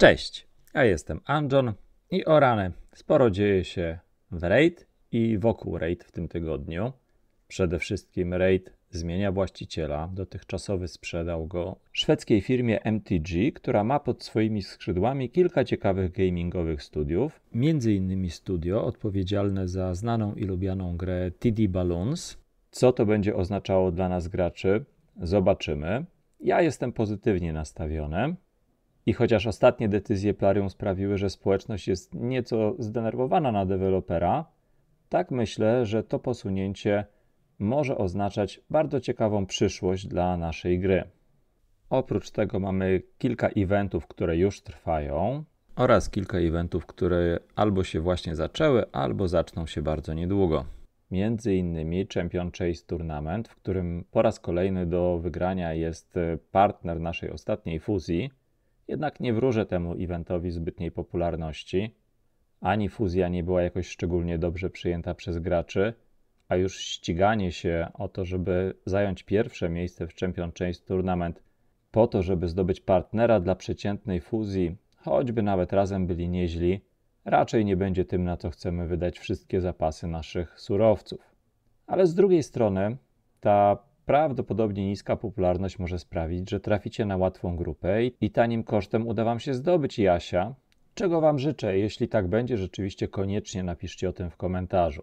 Cześć, ja jestem Anjon i o sporo dzieje się w RAID i wokół RAID w tym tygodniu. Przede wszystkim RAID zmienia właściciela, dotychczasowy sprzedał go szwedzkiej firmie MTG, która ma pod swoimi skrzydłami kilka ciekawych gamingowych studiów, między innymi studio odpowiedzialne za znaną i lubianą grę TD Balloons. Co to będzie oznaczało dla nas graczy? Zobaczymy. Ja jestem pozytywnie nastawiony. I chociaż ostatnie decyzje Plarium sprawiły, że społeczność jest nieco zdenerwowana na dewelopera, tak myślę, że to posunięcie może oznaczać bardzo ciekawą przyszłość dla naszej gry. Oprócz tego mamy kilka eventów, które już trwają oraz kilka eventów, które albo się właśnie zaczęły, albo zaczną się bardzo niedługo. Między innymi Champion Chase Tournament, w którym po raz kolejny do wygrania jest partner naszej ostatniej fuzji, jednak nie wróżę temu eventowi zbytniej popularności. Ani fuzja nie była jakoś szczególnie dobrze przyjęta przez graczy, a już ściganie się o to, żeby zająć pierwsze miejsce w Champion Chase Tournament po to, żeby zdobyć partnera dla przeciętnej fuzji, choćby nawet razem byli nieźli, raczej nie będzie tym, na co chcemy wydać wszystkie zapasy naszych surowców. Ale z drugiej strony, ta prawdopodobnie niska popularność może sprawić, że traficie na łatwą grupę i tanim kosztem uda Wam się zdobyć Jasia, czego Wam życzę. Jeśli tak będzie, rzeczywiście koniecznie napiszcie o tym w komentarzu.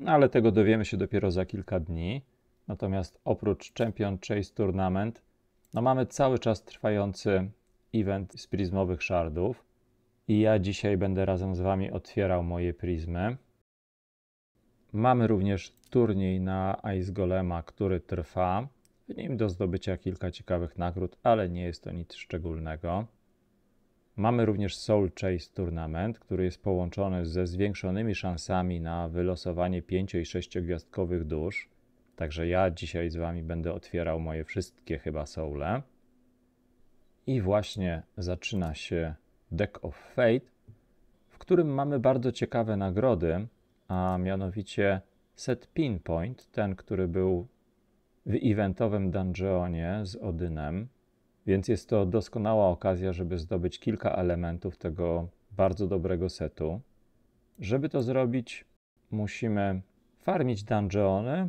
No, ale tego dowiemy się dopiero za kilka dni. Natomiast oprócz Champion Chase Tournament, no mamy cały czas trwający event z prizmowych szardów I ja dzisiaj będę razem z Wami otwierał moje prizmy. Mamy również turniej na Ice Golema, który trwa. W nim do zdobycia kilka ciekawych nagród, ale nie jest to nic szczególnego. Mamy również Soul Chase Tournament, który jest połączony ze zwiększonymi szansami na wylosowanie 5 i 6 gwiazdkowych dusz. Także ja dzisiaj z Wami będę otwierał moje wszystkie chyba soule. I właśnie zaczyna się Deck of Fate, w którym mamy bardzo ciekawe nagrody a mianowicie set pinpoint, ten, który był w eventowym dungeonie z Odynem, więc jest to doskonała okazja, żeby zdobyć kilka elementów tego bardzo dobrego setu. Żeby to zrobić, musimy farmić dungeony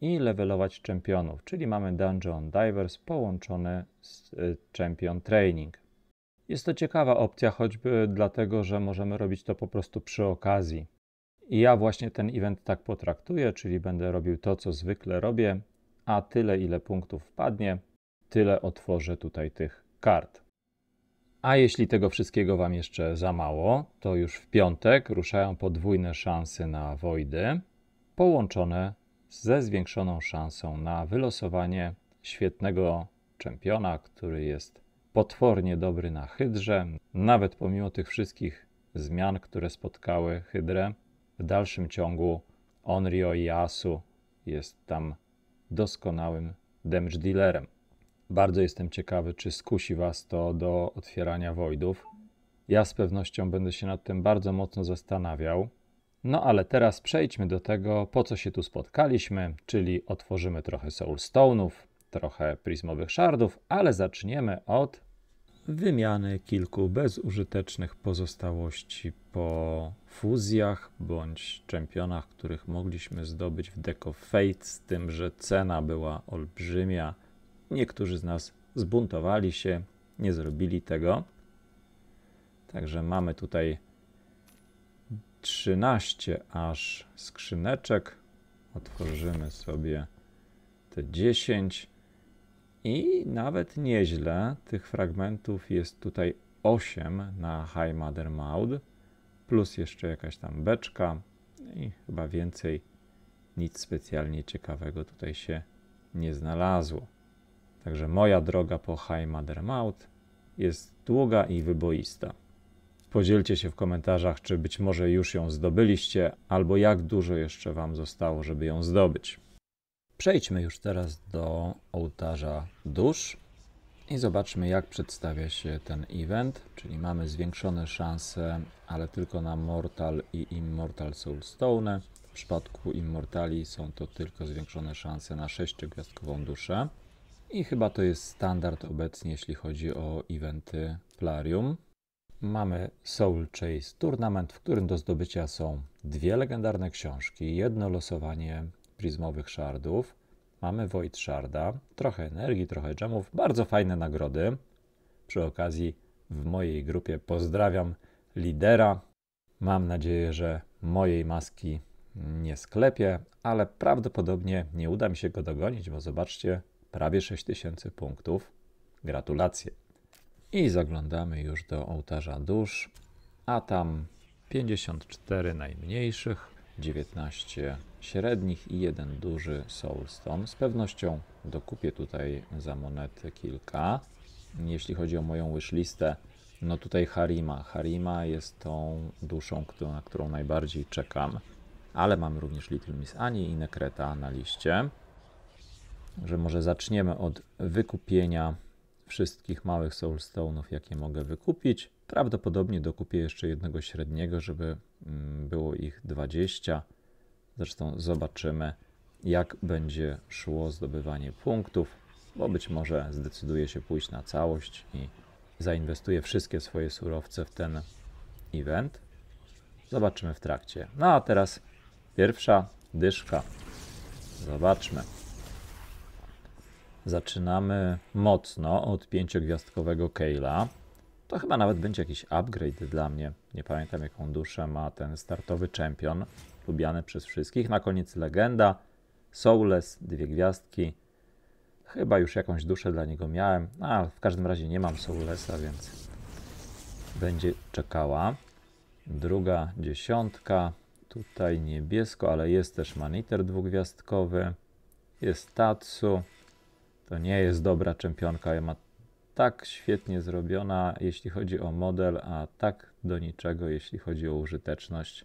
i levelować czempionów, czyli mamy Dungeon Divers połączony z y, Champion Training. Jest to ciekawa opcja, choćby dlatego, że możemy robić to po prostu przy okazji. I ja właśnie ten event tak potraktuję, czyli będę robił to, co zwykle robię, a tyle, ile punktów wpadnie, tyle otworzę tutaj tych kart. A jeśli tego wszystkiego Wam jeszcze za mało, to już w piątek ruszają podwójne szanse na Wojdy, połączone ze zwiększoną szansą na wylosowanie świetnego czempiona, który jest potwornie dobry na hydrze. Nawet pomimo tych wszystkich zmian, które spotkały hydrę, w dalszym ciągu Onryo Asu jest tam doskonałym damage dealerem. Bardzo jestem ciekawy, czy skusi Was to do otwierania voidów. Ja z pewnością będę się nad tym bardzo mocno zastanawiał. No ale teraz przejdźmy do tego, po co się tu spotkaliśmy, czyli otworzymy trochę Soulstone'ów, trochę pryzmowych shardów, ale zaczniemy od wymiany kilku bezużytecznych pozostałości po fuzjach bądź czempionach, których mogliśmy zdobyć w Deco Fate, z tym, że cena była olbrzymia. Niektórzy z nas zbuntowali się, nie zrobili tego. Także mamy tutaj 13 aż skrzyneczek. Otworzymy sobie te 10. I nawet nieźle, tych fragmentów jest tutaj 8 na High Mother Maud, plus jeszcze jakaś tam beczka i chyba więcej nic specjalnie ciekawego tutaj się nie znalazło. Także moja droga po High Mother Maud jest długa i wyboista. Podzielcie się w komentarzach, czy być może już ją zdobyliście, albo jak dużo jeszcze Wam zostało, żeby ją zdobyć. Przejdźmy już teraz do ołtarza dusz i zobaczmy, jak przedstawia się ten event. Czyli mamy zwiększone szanse, ale tylko na Mortal i Immortal Soulstone. W przypadku Immortali są to tylko zwiększone szanse na sześciogwiazdkową duszę. I chyba to jest standard obecnie, jeśli chodzi o eventy Plarium. Mamy Soul Chase Tournament, w którym do zdobycia są dwie legendarne książki, jedno losowanie pryzmowych szardów. Mamy Void Sharda, trochę energii, trochę gemów, bardzo fajne nagrody. Przy okazji w mojej grupie pozdrawiam lidera. Mam nadzieję, że mojej maski nie sklepie, ale prawdopodobnie nie uda mi się go dogonić, bo zobaczcie, prawie 6000 punktów. Gratulacje. I zaglądamy już do ołtarza dusz, a tam 54 najmniejszych, 19 średnich i jeden duży Soulstone. Z pewnością dokupię tutaj za monety kilka. Jeśli chodzi o moją wishlistę, no tutaj Harima. Harima jest tą duszą, na którą najbardziej czekam. Ale mamy również Little Miss Annie i Nekreta na liście. Że może zaczniemy od wykupienia wszystkich małych soulstone'ów, jakie mogę wykupić. Prawdopodobnie dokupię jeszcze jednego średniego, żeby mm, było ich 20. Zresztą zobaczymy, jak będzie szło zdobywanie punktów, bo być może zdecyduję się pójść na całość i zainwestuję wszystkie swoje surowce w ten event. Zobaczymy w trakcie. No a teraz pierwsza dyszka. Zobaczmy. Zaczynamy mocno od pięciogwiazdkowego Keyla. To chyba nawet będzie jakiś upgrade dla mnie. Nie pamiętam jaką duszę ma ten startowy champion, lubiany przez wszystkich. Na koniec legenda, soulless, dwie gwiazdki. Chyba już jakąś duszę dla niego miałem, no, a w każdym razie nie mam soullessa, więc będzie czekała. Druga dziesiątka, tutaj niebiesko, ale jest też maniter dwugwiazdkowy. Jest Tatsu, to nie jest dobra czempionka. Ma tak świetnie zrobiona, jeśli chodzi o model, a tak do niczego, jeśli chodzi o użyteczność.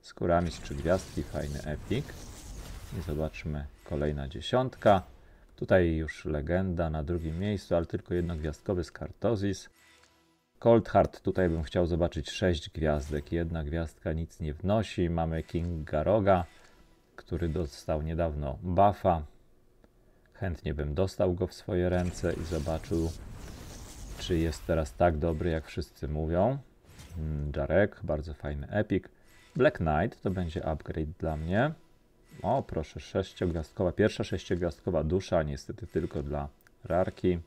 Skórami z gwiazdki, fajny epic. I zobaczmy kolejna dziesiątka. Tutaj już legenda na drugim miejscu, ale tylko jednogwiazdkowy z Kartozis. Heart, tutaj bym chciał zobaczyć 6 gwiazdek. Jedna gwiazdka nic nie wnosi. Mamy King Garoga, który dostał niedawno buffa. Chętnie bym dostał go w swoje ręce i zobaczył, czy jest teraz tak dobry, jak wszyscy mówią. Hmm, Jarek, bardzo fajny epic. Black Knight to będzie upgrade dla mnie. O, proszę, sześciogwiazdkowa, pierwsza sześciogwiazdkowa dusza, niestety tylko dla rarki.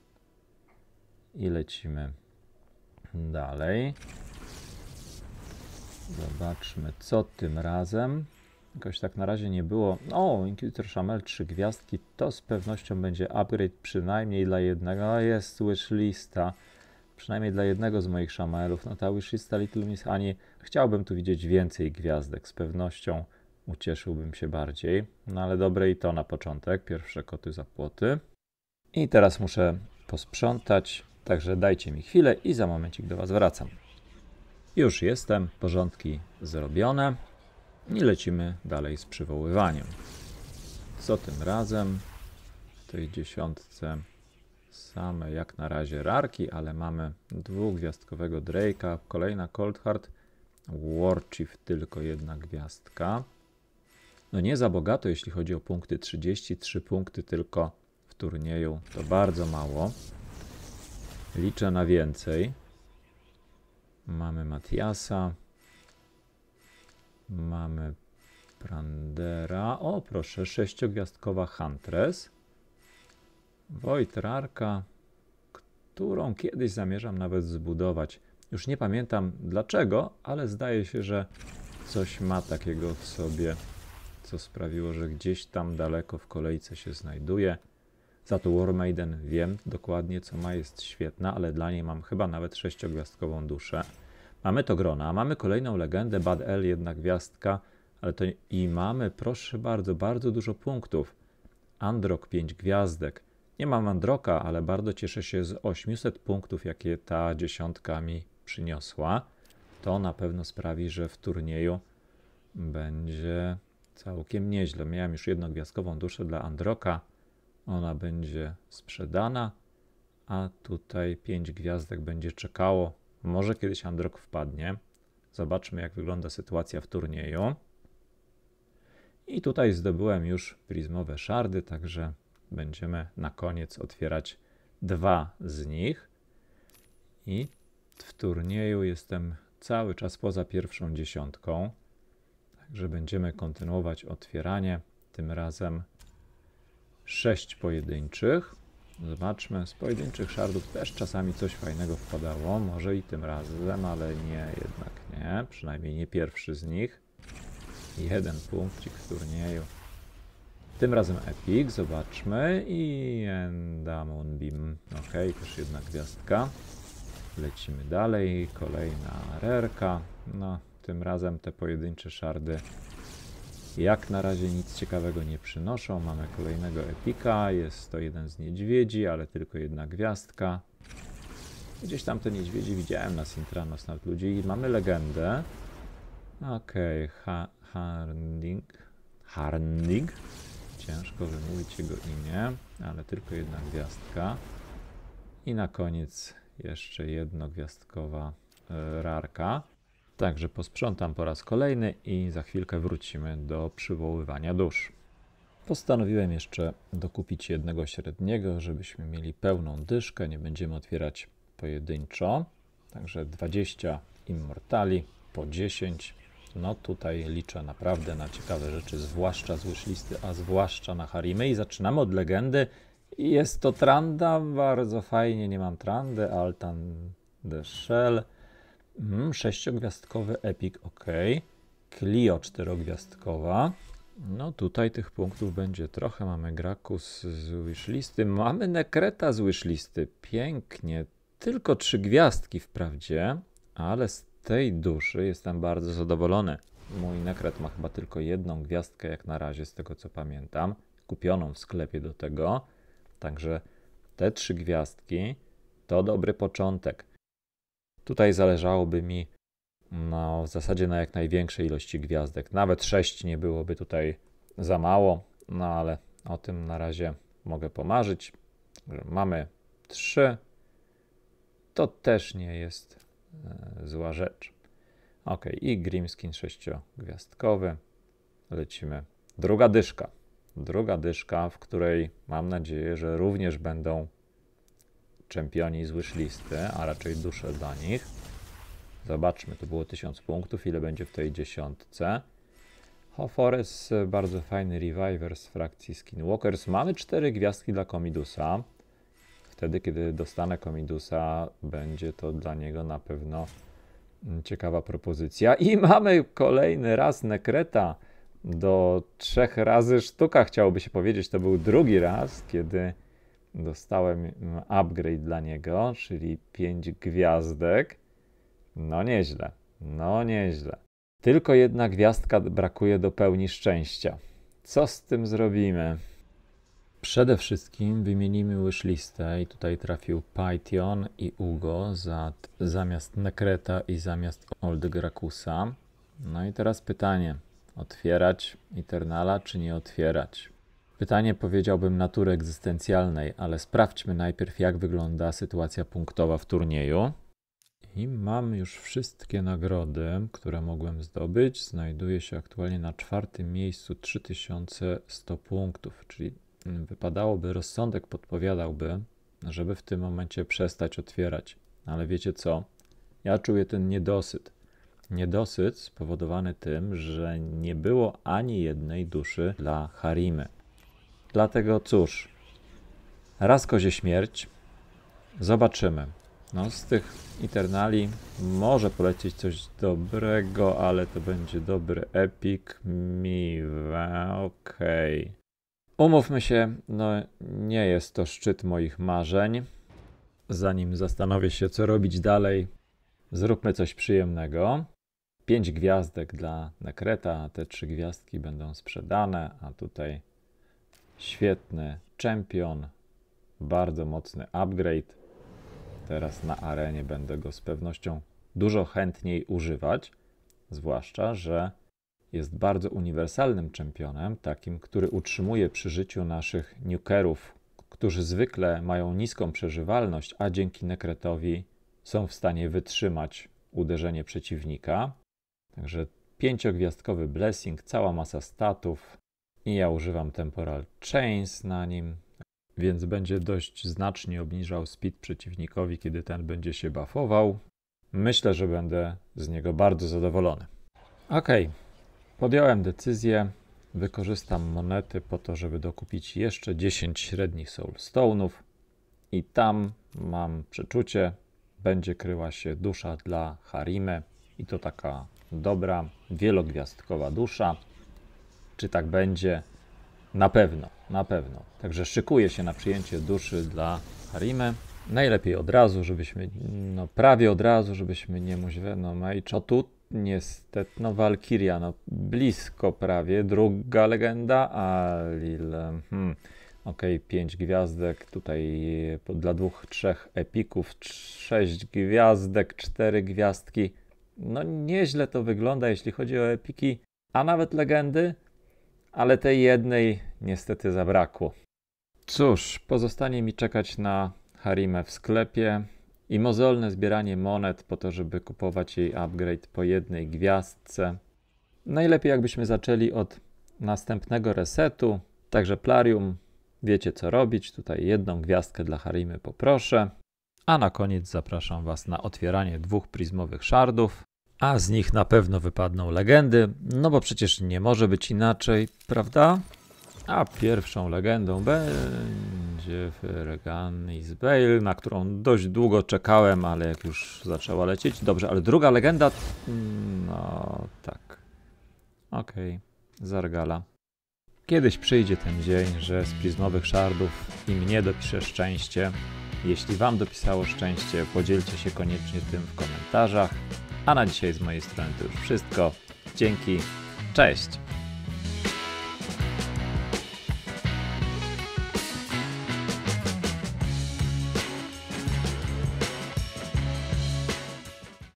I lecimy dalej. Zobaczmy, co tym razem. Jakoś tak na razie nie było. O, Inquisitor Shamel trzy gwiazdki. To z pewnością będzie upgrade przynajmniej dla jednego. A jest wishlista. Przynajmniej dla jednego z moich szamelów. No ta wishlista Little Miss Annie. Chciałbym tu widzieć więcej gwiazdek. Z pewnością ucieszyłbym się bardziej. No ale dobre i to na początek. Pierwsze koty za płoty. I teraz muszę posprzątać. Także dajcie mi chwilę i za momencik do Was wracam. Już jestem, porządki zrobione. I lecimy dalej z przywoływaniem. Co tym razem? W tej dziesiątce same jak na razie rarki, ale mamy dwugwiazdkowego Drake'a, kolejna Coldheart. Warchief tylko jedna gwiazdka. No nie za bogato, jeśli chodzi o punkty, 33 punkty tylko w turnieju, to bardzo mało. Liczę na więcej. Mamy Matiasa, Mamy Prandera. O, proszę, sześciogwiazdkowa Huntress. Wojtrarka, którą kiedyś zamierzam nawet zbudować. Już nie pamiętam dlaczego, ale zdaje się, że coś ma takiego w sobie, co sprawiło, że gdzieś tam daleko w kolejce się znajduje. Za to War Maiden wiem dokładnie co ma, jest świetna, ale dla niej mam chyba nawet sześciogwiazdkową duszę. Mamy to grona, mamy kolejną legendę, Bad L, jedna gwiazdka, ale to i mamy, proszę bardzo, bardzo dużo punktów. Androk 5 gwiazdek. Nie mam Androka, ale bardzo cieszę się z 800 punktów, jakie ta dziesiątka mi przyniosła. To na pewno sprawi, że w turnieju będzie całkiem nieźle. Miałem już jednogwiazdkową duszę dla Androka. Ona będzie sprzedana, a tutaj 5 gwiazdek będzie czekało może kiedyś Androk wpadnie. Zobaczmy, jak wygląda sytuacja w turnieju. I tutaj zdobyłem już pryzmowe szardy, także będziemy na koniec otwierać dwa z nich. I w turnieju jestem cały czas poza pierwszą dziesiątką. Także będziemy kontynuować otwieranie. Tym razem sześć pojedynczych. Zobaczmy, z pojedynczych szardów też czasami coś fajnego wpadało, może i tym razem, ale nie, jednak nie, przynajmniej nie pierwszy z nich. Jeden punkcik w turnieju. Tym razem Epic, zobaczmy i Endamon Beam, Ok, też jedna gwiazdka. Lecimy dalej, kolejna rerka. No, tym razem te pojedyncze szardy jak na razie nic ciekawego nie przynoszą. Mamy kolejnego epika. Jest to jeden z niedźwiedzi, ale tylko jedna gwiazdka. Gdzieś tam te niedźwiedzi widziałem na Sintranos nad ludzi. I mamy legendę. Okej, okay. ha Ciężko wymówić jego imię, ale tylko jedna gwiazdka. I na koniec jeszcze gwiazdkowa e, rarka. Także posprzątam po raz kolejny i za chwilkę wrócimy do przywoływania dusz. Postanowiłem jeszcze dokupić jednego średniego, żebyśmy mieli pełną dyszkę, nie będziemy otwierać pojedynczo. Także 20 Immortali po 10. No tutaj liczę naprawdę na ciekawe rzeczy, zwłaszcza z wishlisty, a zwłaszcza na harimy. I zaczynamy od legendy. Jest to Tranda, bardzo fajnie, nie mam Trandy, Altan de Shell. Mm, sześciogwiazdkowy Epic, ok. Clio czterogwiazdkowa. No tutaj tych punktów będzie trochę. Mamy Grakus z wishlisty. Mamy Nekreta z wishlisty. Pięknie. Tylko trzy gwiazdki wprawdzie, ale z tej duszy jestem bardzo zadowolony. Mój Nekret ma chyba tylko jedną gwiazdkę jak na razie, z tego co pamiętam. Kupioną w sklepie do tego. Także te trzy gwiazdki to dobry początek. Tutaj zależałoby mi no, w zasadzie na jak największej ilości gwiazdek. Nawet 6 nie byłoby tutaj za mało, no ale o tym na razie mogę pomarzyć. Mamy 3. To też nie jest e, zła rzecz. Ok, i Grimskin sześciogwiazdkowy. Lecimy. Druga dyszka. Druga dyszka, w której mam nadzieję, że również będą czempioni z wishlisty, a raczej dusze dla nich. Zobaczmy, to było 1000 punktów, ile będzie w tej dziesiątce. Hofores, bardzo fajny reviver z frakcji Skinwalkers. Mamy cztery gwiazdki dla Komidusa. Wtedy, kiedy dostanę Komidusa, będzie to dla niego na pewno mm, ciekawa propozycja. I mamy kolejny raz Nekreta do trzech razy sztuka, chciałoby się powiedzieć. To był drugi raz, kiedy Dostałem mm, upgrade dla niego, czyli 5 gwiazdek. No nieźle, no nieźle. Tylko jedna gwiazdka brakuje do pełni szczęścia. Co z tym zrobimy? Przede wszystkim wymienimy wishlistę i tutaj trafił Python i Ugo za, zamiast Nekreta i zamiast Old Gracusa. No i teraz pytanie, otwierać Eternala czy nie otwierać? Pytanie powiedziałbym natury egzystencjalnej, ale sprawdźmy najpierw, jak wygląda sytuacja punktowa w turnieju. I mam już wszystkie nagrody, które mogłem zdobyć. Znajduję się aktualnie na czwartym miejscu 3100 punktów, czyli wypadałoby, rozsądek podpowiadałby, żeby w tym momencie przestać otwierać. Ale wiecie co? Ja czuję ten niedosyt. Niedosyt spowodowany tym, że nie było ani jednej duszy dla Harimy. Dlatego cóż, raz kozie śmierć, zobaczymy. No, z tych Eternali może polecieć coś dobrego, ale to będzie dobry Epic Miwe, okej. Okay. Umówmy się, no nie jest to szczyt moich marzeń. Zanim zastanowię się, co robić dalej, zróbmy coś przyjemnego. Pięć gwiazdek dla Nekreta, te trzy gwiazdki będą sprzedane, a tutaj Świetny champion, bardzo mocny upgrade. Teraz na arenie będę go z pewnością dużo chętniej używać, zwłaszcza, że jest bardzo uniwersalnym czempionem, takim, który utrzymuje przy życiu naszych nukerów, którzy zwykle mają niską przeżywalność, a dzięki nekretowi są w stanie wytrzymać uderzenie przeciwnika. Także pięciogwiazdkowy blessing, cała masa statów, i ja używam temporal chains na nim, więc będzie dość znacznie obniżał speed przeciwnikowi, kiedy ten będzie się buffował. Myślę, że będę z niego bardzo zadowolony. Ok, podjąłem decyzję. Wykorzystam monety po to, żeby dokupić jeszcze 10 średnich soulstone'ów i tam mam przeczucie, będzie kryła się dusza dla Harime i to taka dobra, wielogwiazdkowa dusza. Czy tak będzie? Na pewno, na pewno. Także szykuję się na przyjęcie duszy dla Harime. Najlepiej od razu, żebyśmy, no prawie od razu, żebyśmy nie musieli, no Meichotut niestety, no Walkiria, no blisko prawie, druga legenda, Alil, hmm, ok, pięć gwiazdek, tutaj e, dla dwóch, trzech epików, sześć gwiazdek, cztery gwiazdki, no nieźle to wygląda, jeśli chodzi o epiki, a nawet legendy, ale tej jednej niestety zabrakło. Cóż, pozostanie mi czekać na Harimę w sklepie i mozolne zbieranie monet po to, żeby kupować jej upgrade po jednej gwiazdce. Najlepiej jakbyśmy zaczęli od następnego resetu, także Plarium wiecie co robić, tutaj jedną gwiazdkę dla Harimy poproszę. A na koniec zapraszam Was na otwieranie dwóch pryzmowych szardów a z nich na pewno wypadną legendy, no bo przecież nie może być inaczej, prawda? A pierwszą legendą będzie Ferganis Bale, na którą dość długo czekałem, ale jak już zaczęła lecieć, dobrze, ale druga legenda, mm, no tak, okej, okay. Zargala. Kiedyś przyjdzie ten dzień, że z prismowych szardów i mnie dopisze szczęście. Jeśli wam dopisało szczęście, podzielcie się koniecznie tym w komentarzach. A na dzisiaj z mojej strony to już wszystko. Dzięki, cześć!